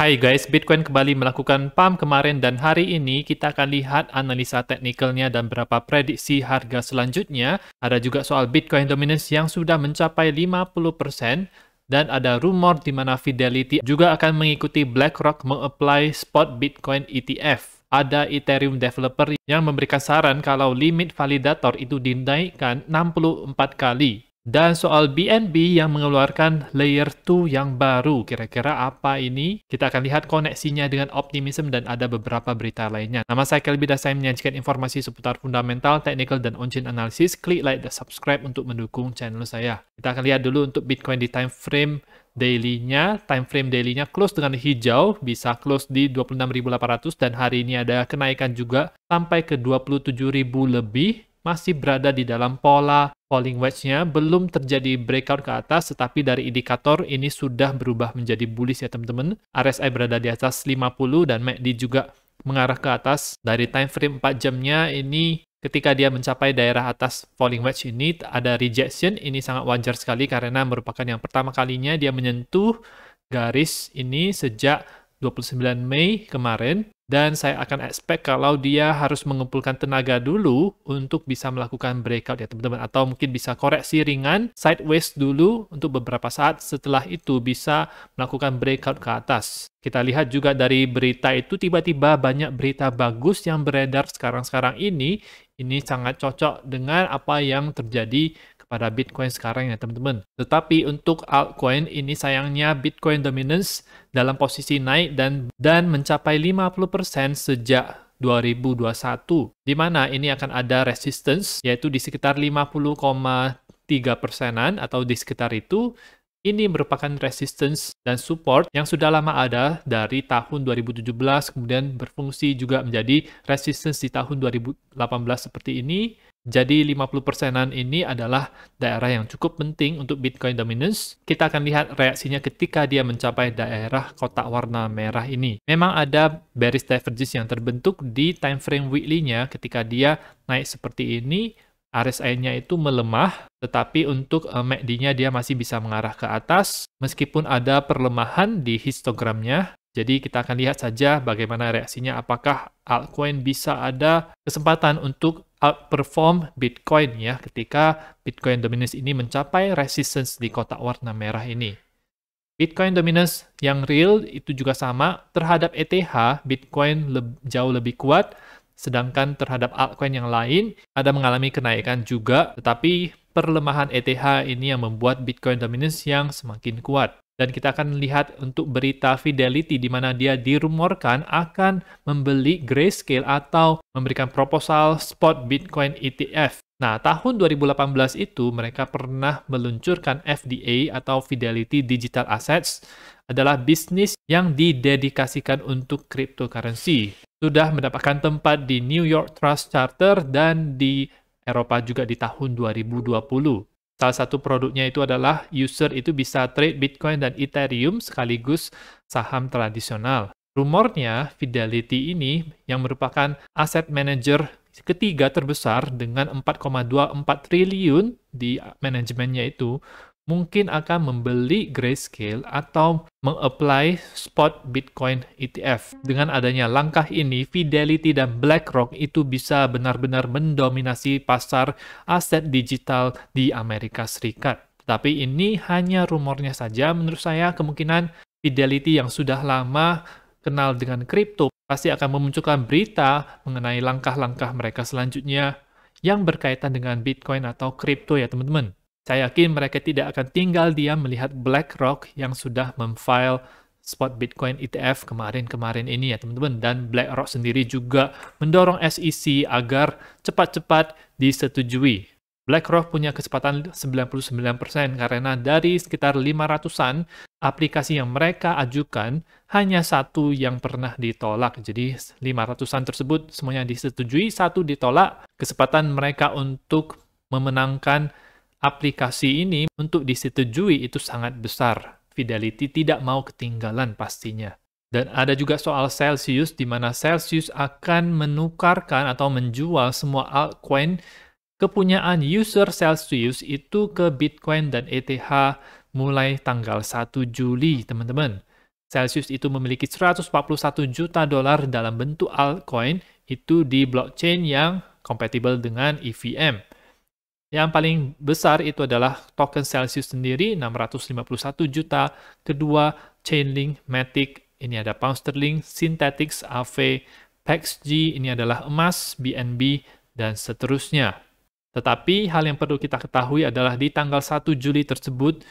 Hai guys, Bitcoin kembali melakukan pump kemarin dan hari ini kita akan lihat analisa teknikalnya dan berapa prediksi harga selanjutnya. Ada juga soal Bitcoin dominance yang sudah mencapai 50% dan ada rumor di mana Fidelity juga akan mengikuti BlackRock mengapply spot Bitcoin ETF. Ada Ethereum developer yang memberikan saran kalau limit validator itu dinaikkan 64 kali dan soal BNB yang mengeluarkan layer 2 yang baru, kira-kira apa ini? Kita akan lihat koneksinya dengan optimisme dan ada beberapa berita lainnya. Nama saya Kelby dan saya menyajikan informasi seputar fundamental, technical, dan on-chain analysis. Klik like dan subscribe untuk mendukung channel saya. Kita akan lihat dulu untuk Bitcoin di time frame daily-nya, time frame daily-nya close dengan hijau, bisa close di 26.800 dan hari ini ada kenaikan juga sampai ke 27.000 lebih, masih berada di dalam pola falling wedge-nya belum terjadi breakout ke atas, tetapi dari indikator ini sudah berubah menjadi bullish ya teman-teman. RSI berada di atas 50 dan MACD e juga mengarah ke atas. Dari time frame 4 jamnya ini ketika dia mencapai daerah atas falling wedge ini ada rejection, ini sangat wajar sekali karena merupakan yang pertama kalinya dia menyentuh garis ini sejak 29 Mei kemarin dan saya akan expect kalau dia harus mengumpulkan tenaga dulu untuk bisa melakukan breakout ya teman-teman atau mungkin bisa koreksi ringan sideways dulu untuk beberapa saat setelah itu bisa melakukan breakout ke atas. Kita lihat juga dari berita itu tiba-tiba banyak berita bagus yang beredar sekarang-sekarang ini. Ini sangat cocok dengan apa yang terjadi pada Bitcoin sekarang ya teman-teman. Tetapi untuk altcoin ini sayangnya Bitcoin dominance dalam posisi naik dan dan mencapai 50% sejak 2021 di mana ini akan ada resistance yaitu di sekitar 50,3 persenan atau di sekitar itu ini merupakan resistance dan support yang sudah lama ada dari tahun 2017 kemudian berfungsi juga menjadi resistance di tahun 2018 seperti ini jadi 50 persenan ini adalah daerah yang cukup penting untuk Bitcoin dominance. Kita akan lihat reaksinya ketika dia mencapai daerah kotak warna merah ini. Memang ada bearish divergence yang terbentuk di time frame weekly-nya ketika dia naik seperti ini, RSI-nya itu melemah, tetapi untuk eh, MACD-nya dia masih bisa mengarah ke atas, meskipun ada perlemahan di histogramnya. Jadi kita akan lihat saja bagaimana reaksinya, apakah altcoin bisa ada kesempatan untuk outperform Bitcoin ya ketika Bitcoin dominance ini mencapai resistance di kotak warna merah ini. Bitcoin dominance yang real itu juga sama terhadap ETH Bitcoin le jauh lebih kuat sedangkan terhadap altcoin yang lain ada mengalami kenaikan juga tetapi perlemahan ETH ini yang membuat Bitcoin dominance yang semakin kuat. Dan kita akan lihat untuk berita Fidelity di mana dia dirumorkan akan membeli Grayscale atau memberikan proposal spot Bitcoin ETF. Nah, tahun 2018 itu mereka pernah meluncurkan FDA atau Fidelity Digital Assets adalah bisnis yang didedikasikan untuk cryptocurrency. Sudah mendapatkan tempat di New York Trust Charter dan di Eropa juga di tahun 2020. Salah satu produknya itu adalah user itu bisa trade Bitcoin dan Ethereum sekaligus saham tradisional. Rumornya, Fidelity ini yang merupakan aset manager ketiga terbesar dengan 4,24 triliun di manajemennya itu mungkin akan membeli Grayscale atau mengapply spot Bitcoin ETF. Dengan adanya langkah ini, Fidelity dan BlackRock itu bisa benar-benar mendominasi pasar aset digital di Amerika Serikat. Tapi ini hanya rumornya saja menurut saya kemungkinan Fidelity yang sudah lama kenal dengan kripto pasti akan memunculkan berita mengenai langkah-langkah mereka selanjutnya yang berkaitan dengan Bitcoin atau kripto ya teman-teman. Saya yakin mereka tidak akan tinggal diam melihat BlackRock yang sudah memfile spot Bitcoin ETF kemarin-kemarin ini ya teman-teman dan BlackRock sendiri juga mendorong SEC agar cepat-cepat disetujui. BlackRock punya kesempatan 99% karena dari sekitar 500-an aplikasi yang mereka ajukan, hanya satu yang pernah ditolak. Jadi 500-an tersebut semuanya disetujui, satu ditolak. Kesempatan mereka untuk memenangkan aplikasi ini untuk disetujui itu sangat besar. Fidelity tidak mau ketinggalan pastinya. Dan ada juga soal Celsius, di mana Celsius akan menukarkan atau menjual semua altcoin kepunyaan user Celsius itu ke Bitcoin dan ETH mulai tanggal 1 Juli, teman-teman. Celsius itu memiliki 141 juta dolar dalam bentuk altcoin itu di blockchain yang kompatibel dengan EVM. Yang paling besar itu adalah token Celsius sendiri 651 juta, kedua Chainlink, Matic, ini ada pound sterling, Synthetix, AV, PEXG, ini adalah emas, BNB, dan seterusnya. Tetapi hal yang perlu kita ketahui adalah di tanggal 1 Juli tersebut,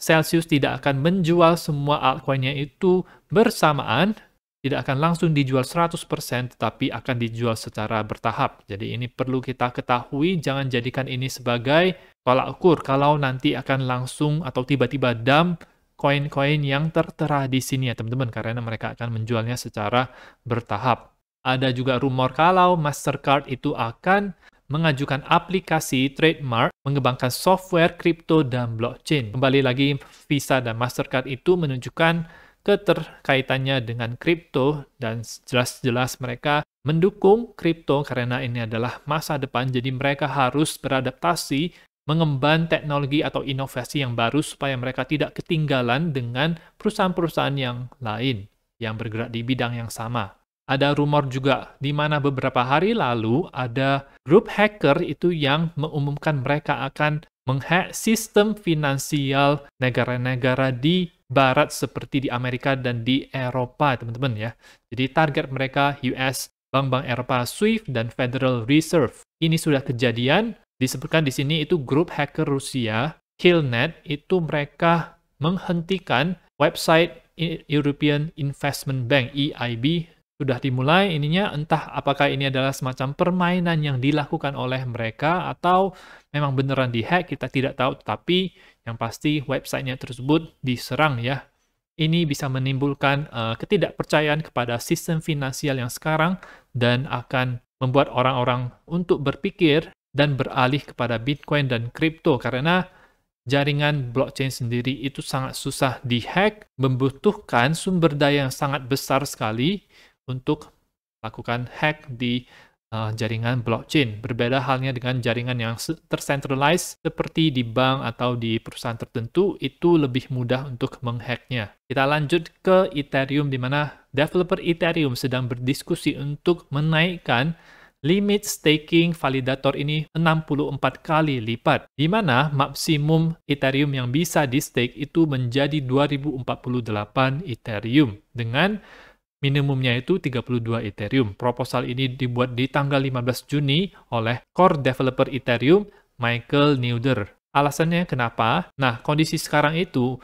Celsius tidak akan menjual semua altcoinnya itu bersamaan tidak akan langsung dijual 100% tetapi akan dijual secara bertahap. Jadi ini perlu kita ketahui, jangan jadikan ini sebagai tolak ukur kalau nanti akan langsung atau tiba-tiba dump koin-koin yang tertera di sini ya teman-teman karena mereka akan menjualnya secara bertahap. Ada juga rumor kalau Mastercard itu akan mengajukan aplikasi trademark mengembangkan software kripto dan blockchain. Kembali lagi Visa dan Mastercard itu menunjukkan keterkaitannya dengan kripto dan jelas-jelas mereka mendukung kripto karena ini adalah masa depan jadi mereka harus beradaptasi mengemban teknologi atau inovasi yang baru supaya mereka tidak ketinggalan dengan perusahaan-perusahaan yang lain yang bergerak di bidang yang sama. Ada rumor juga di mana beberapa hari lalu ada grup hacker itu yang mengumumkan mereka akan menghack sistem finansial negara-negara di barat seperti di Amerika dan di Eropa, teman-teman ya. Jadi target mereka US, bank-bank Eropa SWIFT dan Federal Reserve. Ini sudah kejadian, disebutkan di sini itu grup hacker Rusia, Killnet, itu mereka menghentikan website European Investment Bank EIB sudah dimulai ininya entah apakah ini adalah semacam permainan yang dilakukan oleh mereka atau memang beneran dihack kita tidak tahu tapi yang pasti websitenya tersebut diserang ya ini bisa menimbulkan uh, ketidakpercayaan kepada sistem finansial yang sekarang dan akan membuat orang-orang untuk berpikir dan beralih kepada Bitcoin dan kripto karena jaringan blockchain sendiri itu sangat susah dihack, membutuhkan sumber daya yang sangat besar sekali untuk lakukan hack di uh, jaringan blockchain. Berbeda halnya dengan jaringan yang tercentralized seperti di bank atau di perusahaan tertentu, itu lebih mudah untuk menghacknya. Kita lanjut ke Ethereum di mana developer Ethereum sedang berdiskusi untuk menaikkan limit staking validator ini 64 kali lipat, di mana maksimum Ethereum yang bisa di-stake itu menjadi 2048 Ethereum dengan Minimumnya itu 32 Ethereum. Proposal ini dibuat di tanggal 15 Juni oleh core developer Ethereum Michael Neuder. Alasannya kenapa? Nah, kondisi sekarang itu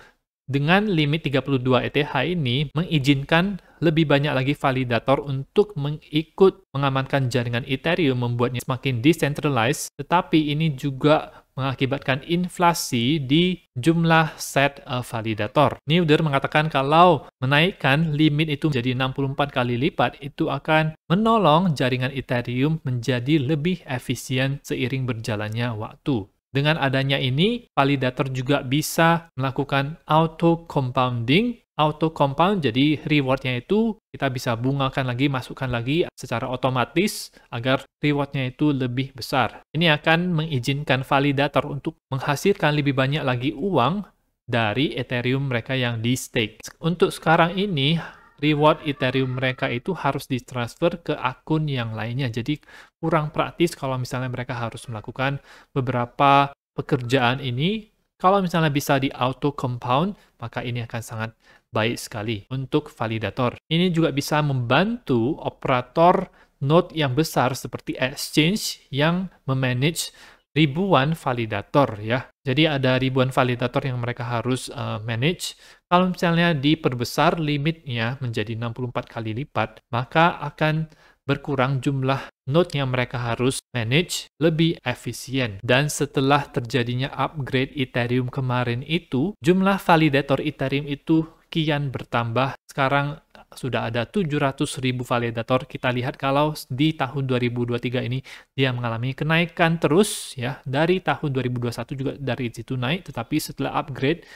dengan limit 32 ETH ini mengizinkan lebih banyak lagi validator untuk mengikut mengamankan jaringan Ethereum membuatnya semakin decentralized, tetapi ini juga mengakibatkan inflasi di jumlah set eh, validator. Newder mengatakan kalau menaikkan limit itu menjadi 64 kali lipat, itu akan menolong jaringan Ethereum menjadi lebih efisien seiring berjalannya waktu. Dengan adanya ini, validator juga bisa melakukan auto compounding auto compound jadi rewardnya itu kita bisa bungakan lagi masukkan lagi secara otomatis agar rewardnya itu lebih besar ini akan mengizinkan validator untuk menghasilkan lebih banyak lagi uang dari Ethereum mereka yang di stake untuk sekarang ini reward Ethereum mereka itu harus ditransfer ke akun yang lainnya. Jadi kurang praktis kalau misalnya mereka harus melakukan beberapa pekerjaan ini kalau misalnya bisa di auto compound, maka ini akan sangat baik sekali untuk validator. Ini juga bisa membantu operator node yang besar seperti Exchange yang memanage ribuan validator ya. Jadi ada ribuan validator yang mereka harus uh, manage. Kalau misalnya diperbesar limitnya menjadi 64 kali lipat, maka akan berkurang jumlah node yang mereka harus manage lebih efisien. Dan setelah terjadinya upgrade Ethereum kemarin itu, jumlah validator Ethereum itu kian bertambah. Sekarang sudah ada 700 ribu validator. Kita lihat kalau di tahun 2023 ini dia mengalami kenaikan terus ya. Dari tahun 2021 juga dari situ naik, tetapi setelah upgrade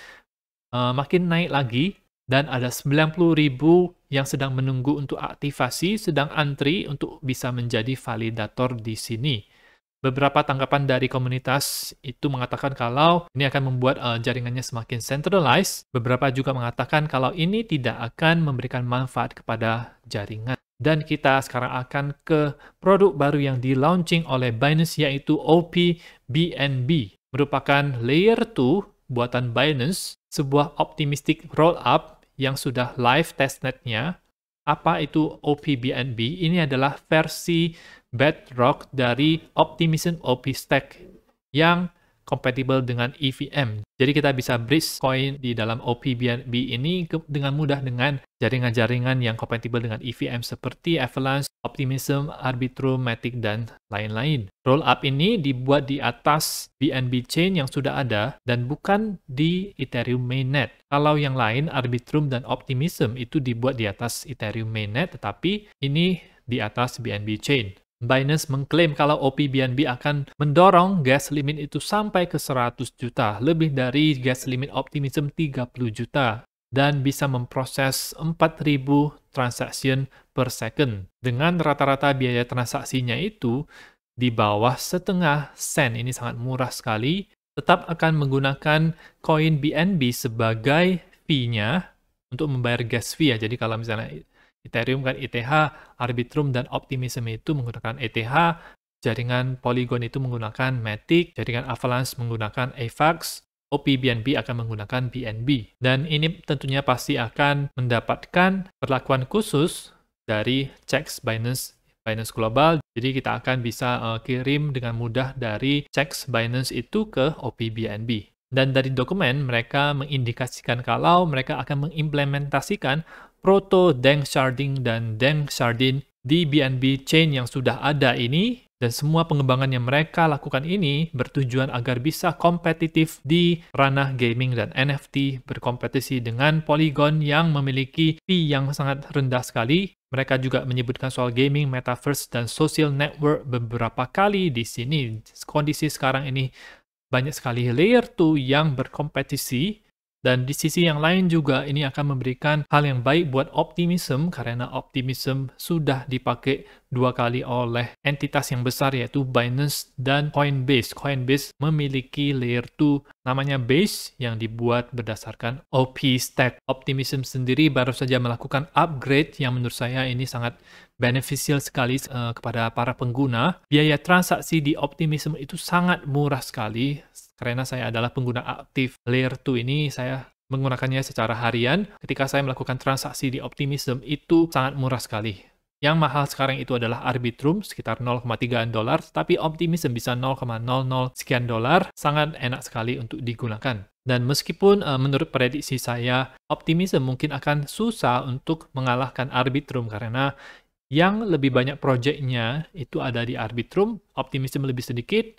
uh, makin naik lagi dan ada 90 ribu yang sedang menunggu untuk aktivasi, sedang antri untuk bisa menjadi validator di sini. Beberapa tanggapan dari komunitas itu mengatakan kalau ini akan membuat uh, jaringannya semakin centralized. Beberapa juga mengatakan kalau ini tidak akan memberikan manfaat kepada jaringan. Dan kita sekarang akan ke produk baru yang di-launching oleh Binance yaitu OPBNB. Merupakan layer 2 buatan Binance, sebuah optimistic roll-up yang sudah live testnetnya. Apa itu OPBNB? Ini adalah versi bedrock dari Optimism OP Stack yang compatible dengan EVM. Jadi kita bisa bridge coin di dalam OPBNB ini dengan mudah dengan jaringan-jaringan yang compatible dengan EVM seperti Avalanche, Optimism, Arbitrum, Matic, dan lain-lain. Roll up ini dibuat di atas BNB chain yang sudah ada dan bukan di Ethereum mainnet. Kalau yang lain, Arbitrum dan Optimism itu dibuat di atas Ethereum mainnet, tetapi ini di atas BNB chain. Binance mengklaim kalau OPBNB akan mendorong gas limit itu sampai ke 100 juta, lebih dari gas limit optimism 30 juta, dan bisa memproses 4.000 transaksi per second. Dengan rata-rata biaya transaksinya itu di bawah setengah sen, ini sangat murah sekali, tetap akan menggunakan koin BNB sebagai fee-nya untuk membayar gas fee ya. Jadi kalau misalnya Ethereum kan ETH, Arbitrum dan Optimism itu menggunakan ETH, jaringan Polygon itu menggunakan Matic, jaringan Avalanche menggunakan AVAX, OP BNB akan menggunakan BNB. Dan ini tentunya pasti akan mendapatkan perlakuan khusus dari checks Binance Binance Global. Jadi kita akan bisa uh, kirim dengan mudah dari checks Binance itu ke OP dan dari dokumen, mereka mengindikasikan kalau mereka akan mengimplementasikan Proto Deng Sharding dan Deng sharding di BNB chain yang sudah ada ini dan semua pengembangan yang mereka lakukan ini bertujuan agar bisa kompetitif di ranah gaming dan NFT berkompetisi dengan Polygon yang memiliki fee yang sangat rendah sekali. Mereka juga menyebutkan soal gaming, metaverse, dan social network beberapa kali di sini. Kondisi sekarang ini banyak sekali layer 2 yang berkompetisi dan di sisi yang lain juga ini akan memberikan hal yang baik buat optimism karena optimism sudah dipakai dua kali oleh entitas yang besar yaitu Binance dan Coinbase. Coinbase memiliki layer 2 namanya Base yang dibuat berdasarkan OP Stack. Optimism sendiri baru saja melakukan upgrade yang menurut saya ini sangat beneficial sekali uh, kepada para pengguna. Biaya transaksi di Optimism itu sangat murah sekali, karena saya adalah pengguna aktif layer 2 ini saya menggunakannya secara harian ketika saya melakukan transaksi di Optimism itu sangat murah sekali yang mahal sekarang itu adalah Arbitrum sekitar 0,3an dolar, tapi Optimism bisa 0,00 sekian dolar, sangat enak sekali untuk digunakan. Dan meskipun uh, menurut prediksi saya, Optimism mungkin akan susah untuk mengalahkan Arbitrum karena yang lebih banyak projectnya itu ada di Arbitrum, Optimism lebih sedikit,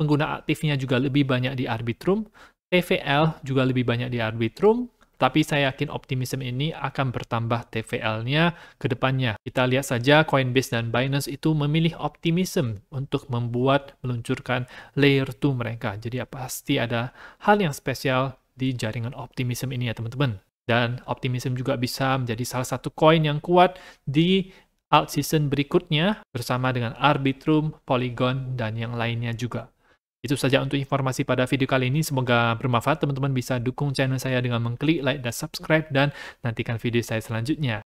pengguna aktifnya juga lebih banyak di Arbitrum, TVL juga lebih banyak di Arbitrum, tapi saya yakin optimisme ini akan bertambah TVL-nya ke depannya. Kita lihat saja Coinbase dan Binance itu memilih optimisme untuk membuat meluncurkan layer 2 mereka. Jadi ya, pasti ada hal yang spesial di jaringan optimisme ini ya teman-teman. Dan optimisme juga bisa menjadi salah satu koin yang kuat di alt season berikutnya bersama dengan Arbitrum, Polygon, dan yang lainnya juga. Itu saja untuk informasi pada video kali ini. Semoga bermanfaat. Teman-teman bisa dukung channel saya dengan mengklik like dan subscribe dan nantikan video saya selanjutnya.